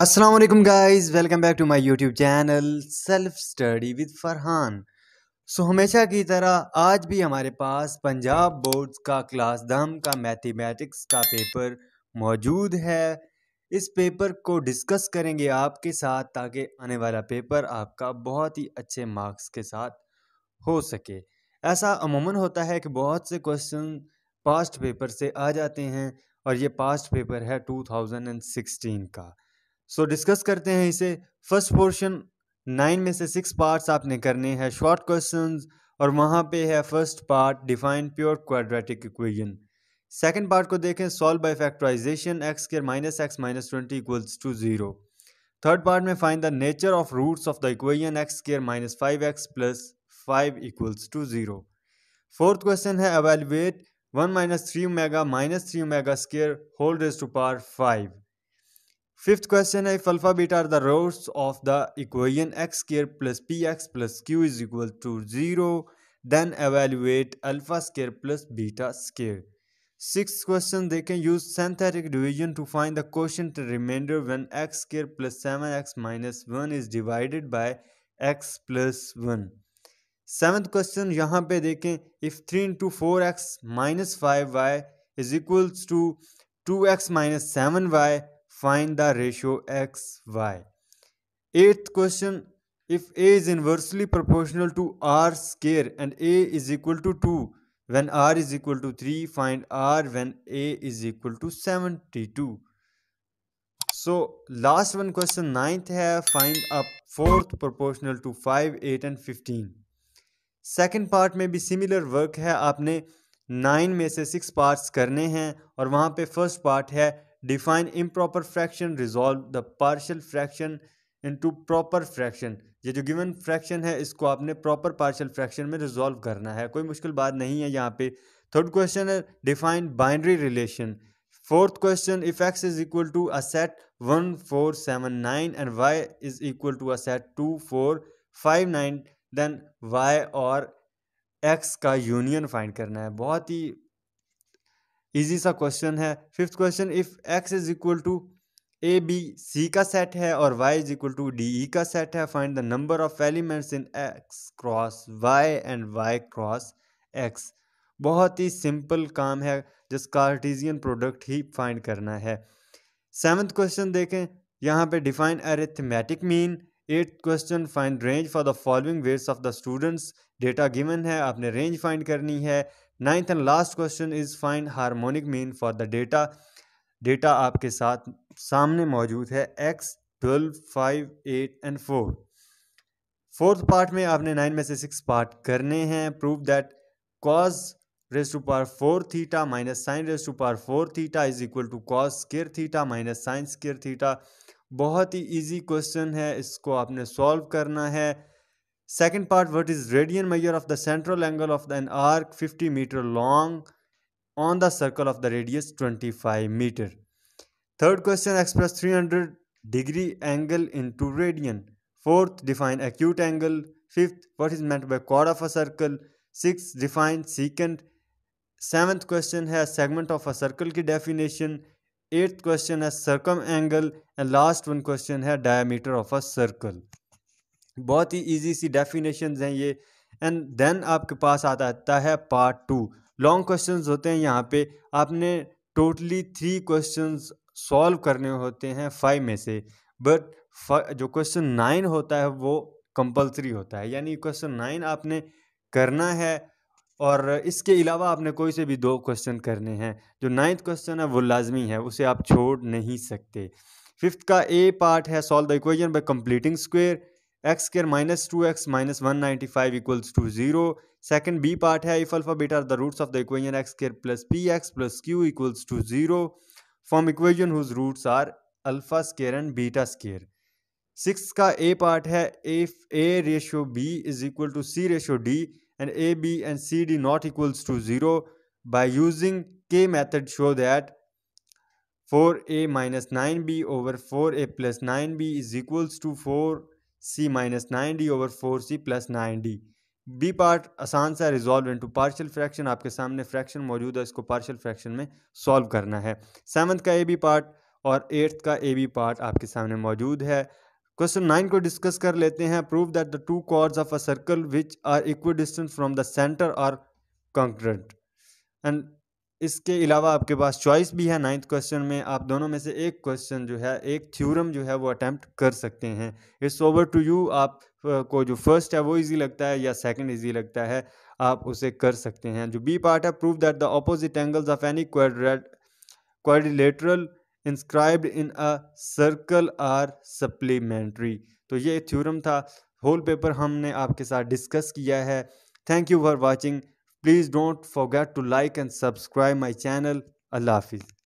Aslam guys welcome back to my YouTube channel self study with Farhan so हमेशा की तरह आज भी हमारे पास पंजाब बोर्ड्स का क्लास दम का मैथमेटिक्स का पेपर मौजूद है इस पेपर को डिस्कस करेंगे आपके साथ ताकि आने वाला पेपर आपका बहुत ही अच्छे मार्क्स के साथ हो सके ऐसा अमूमन होता है कि बहुत से क्वेश्चन पास्ट पेपर से आ जाते हैं और ये पास्ट पेपर है 2016 का सो so, डिस्कस करते हैं इसे फर्स्ट पोर्शन नाइन में से सिक्स पार्ट्स आपने करने हैं शॉर्ट क्वेश्चंस और वहाँ पे है first part define pure quadratic equation second part को देखें सॉल्व बाय फैक्टराइजेशन एक्स के minus x minus twenty equals to zero third part में find the nature of roots of the equation x square minus five x plus five equals to zero fourth question है evaluate one minus three omega minus three omega square whole raise to power five Fifth question If alpha beta are the roots of the equation x square plus px plus q is equal to 0, then evaluate alpha square plus beta square. Sixth question They can use synthetic division to find the quotient remainder when x square plus 7x minus 1 is divided by x plus Seventh question: question यहाँ पे देखें if three into four x minus five y is equals to two find the ratio x y. Eighth question if a is inversely proportional to r square and a is equal to 2 when r is equal to 3 find r when a is equal to 72 so last one question ninth है find a fourth proportional to 5 8 and 15 second part में भी similar work है आपने nine में से six parts करने हैं और वहाँ पे फर्स्ट पार्ट है define improper fraction resolve the partial fraction into proper fraction ये जो गिवन फ्रैक्शन है इसको आपने प्रॉपर पार्शियल फ्रैक्शन में रिजॉल्व करना है कोई मुश्किल बात नहीं है यहाँ पे थर्ड क्वेश्चन है define binary relation fourth question if x is equal to a set one four seven nine and y is equal to a set two four five nine then Y और x का union find करना है बहुत ही easy सा question है fifth question if x is equal to A B C का set है और y is equal to D E का सेट है find the number of elements in x cross y and y cross x बहुत ही simple काम है जिसका आर्टिजियन प्रोडक्ट ही फाइंड करना है सेवन्थ क्वेश्चन देखें यहाँ पे define arithmetic mean eight question find range for the following weights of the students data given है आपने रेंज फाइंड करनी है ninth and last question is find harmonic mean for the data data आपके साथ सामने मौजूद है x twelve five eight and four fourth part में आपने नाइन में से सिक्स पार्ट करने हैं prove that cos raise to power four theta minus sign race to power four theta is equal to cos square theta minus sine square theta बहुत ही easy question है इसको आपने सॉल्व करना है Second part, what is radian measure of the central angle of an arc 50 meter long on the circle of the radius 25 meter. Third question, express 300 degree angle in two radian. Fourth, define acute angle. Fifth, what is meant by chord of a circle. Sixth, define secant. Seventh question has segment of a circle की definition. Eighth question has circum angle. And last one question है diameter of a circle. बहुत ही easy सी definition हैं ये and then आपके पास आता है part two long question होते हैं यहाँ पे आपने टोटली थ्री क्वेश्चन सॉल्व करने होते हैं फाइव में से बट जो क्वेश्चन नाइन होता है वो कंपलसरी होता है यानी क्वेश्चन नाइन आपने करना है और इसके अलावा आपने कोई से भी दो क्वेश्चन करने हैं जो नाइन्थ क्वेश्चन है वो लाजमी है उसे आप छोड़ नहीं सकते फिफ्थ का ए पार्ट है solve the equation by completing square x square minus 2x minus 195 equals to 0. Second b part hai, if alpha beta are the roots of the equation x square plus px plus q equals to 0 form equation whose roots are alpha square and beta square. Sixth part hai, if a ratio b is equal to c ratio d and a b and c d not equals to 0 by using k method show that 4a minus 9b over 4a plus 9b is equals to 4 C minus nine D over four C plus nine D B part आसान सा resolve into partial fraction आपके सामने fraction मौजूद है इसको partial fraction में solve करना है सेवन्थ का ए बी पार्ट और एट्थ का ए बी पार्ट आपके सामने मौजूद है क्वेश्चन नाइन को डिस्कस कर लेते हैं prove that the two chords of a circle which are equal distance from the centre are concurrent and इसके अलावा आपके पास चॉइस भी है नाइन्थ क्वेश्चन में आप दोनों में से एक क्वेश्चन जो है एक थ्योरम जो है वो अटैम्प्ट कर सकते हैं इट्स ओवर टू यू आप को जो फर्स्ट है वो इजी लगता है या सेकंड इजी लगता है आप उसे कर सकते हैं जो बी पार्ट है prove that the opposite angles of any quadrilateral inscribed in a circle are supplementary तो ये थ्यूरम था होल पेपर हमने आपके साथ डिस्कस किया है thank you for watching Please don't forget to like and subscribe my channel. Allah Hafiz.